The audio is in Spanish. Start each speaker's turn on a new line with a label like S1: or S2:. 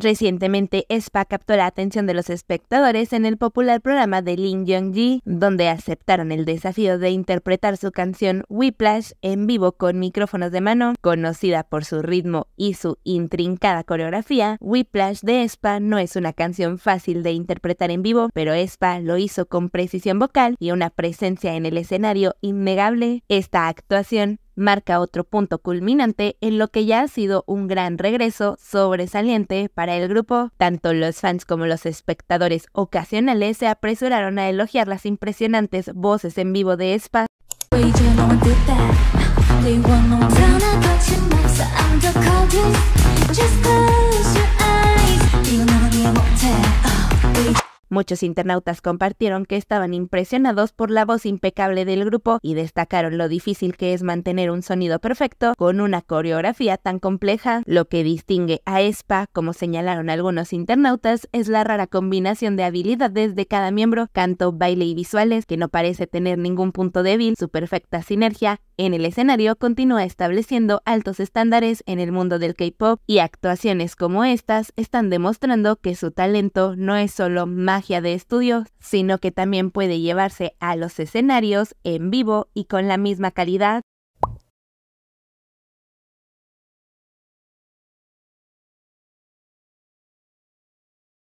S1: Recientemente, Spa captó la atención de los espectadores en el popular programa de Lin Young-ji, donde aceptaron el desafío de interpretar su canción Whiplash en vivo con micrófonos de mano. Conocida por su ritmo y su intrincada coreografía, Whiplash de Spa no es una canción fácil de interpretar en vivo, pero Spa lo hizo con precisión vocal y una presencia en el escenario innegable. Esta actuación marca otro punto culminante en lo que ya ha sido un gran regreso sobresaliente para el grupo. Tanto los fans como los espectadores ocasionales se apresuraron a elogiar las impresionantes voces en vivo de Spa. Muchos internautas compartieron que estaban impresionados por la voz impecable del grupo y destacaron lo difícil que es mantener un sonido perfecto con una coreografía tan compleja. Lo que distingue a Espa, como señalaron algunos internautas, es la rara combinación de habilidades de cada miembro, canto, baile y visuales, que no parece tener ningún punto débil, su perfecta sinergia en el escenario continúa estableciendo altos estándares en el mundo del K-pop y actuaciones como estas están demostrando que su talento no es solo mágico, de estudios, sino que también puede llevarse a los escenarios en vivo y con la misma calidad